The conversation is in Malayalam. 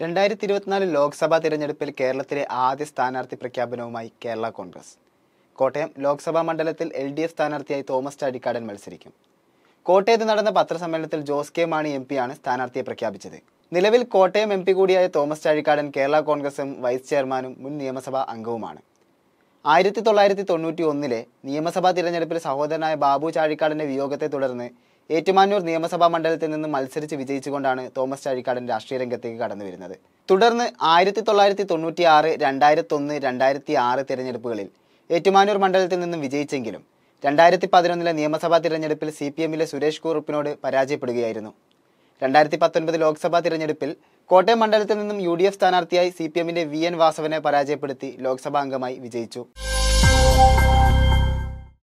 രണ്ടായിരത്തി ഇരുപത്തിനാല് ലോക്സഭാ തിരഞ്ഞെടുപ്പിൽ കേരളത്തിലെ ആദ്യ സ്ഥാനാർത്ഥി പ്രഖ്യാപനവുമായി കേരള കോൺഗ്രസ് കോട്ടയം ലോക്സഭാ മണ്ഡലത്തിൽ എൽ ഡി എഫ് സ്ഥാനാർത്ഥിയായി തോമസ് ചാടിക്കാടൻ മത്സരിക്കും കോട്ടയത്ത് നടന്ന പത്രസമ്മേളനത്തിൽ ജോസ് കെ മാണി എം പിയാണ് സ്ഥാനാർത്ഥിയെ പ്രഖ്യാപിച്ചത് നിലവിൽ കോട്ടയം എം പി കൂടിയായ തോമസ് ചാഴിക്കാടൻ കേരള കോൺഗ്രസും വൈസ് ചെയർമാനും മുൻ നിയമസഭാ അംഗവുമാണ് ആയിരത്തി തൊള്ളായിരത്തി തൊണ്ണൂറ്റി ഒന്നിലെ നിയമസഭാ തിരഞ്ഞെടുപ്പിൽ സഹോദരനായ ബാബു ചാഴിക്കാടിൻ്റെ വിയോഗത്തെ തുടർന്ന് ഏറ്റുമാനൂർ നിയമസഭാ മണ്ഡലത്തിൽ നിന്ന് മത്സരിച്ച് വിജയിച്ചുകൊണ്ടാണ് തോമസ് ചാഴിക്കാടൻ രാഷ്ട്രീയ രംഗത്തേക്ക് കടന്നു വരുന്നത് തുടർന്ന് ആയിരത്തി തൊള്ളായിരത്തി തൊണ്ണൂറ്റി ആറ് ഒന്ന് രണ്ടായിരത്തി ആറ് തിരഞ്ഞെടുപ്പുകളിൽ ഏറ്റുമാനൂർ മണ്ഡലത്തിൽ നിന്നും വിജയിച്ചെങ്കിലും രണ്ടായിരത്തി പതിനൊന്നിലെ നിയമസഭാ തിരഞ്ഞെടുപ്പിൽ സി പി എമ്മിലെ സുരേഷ് കുറുപ്പിനോട് പരാജയപ്പെടുകയായിരുന്നു രണ്ടായിരത്തി പത്തൊൻപത് ലോക്സഭാ തിരഞ്ഞെടുപ്പിൽ കോട്ടയം മണ്ഡലത്തിൽ നിന്നും യു ഡി എഫ് സ്ഥാനാർത്ഥിയായി സി പി എമ്മിന്റെ വി എൻ വാസവനെ പരാജയപ്പെടുത്തി ലോക്സഭാ അംഗമായി വിജയിച്ചു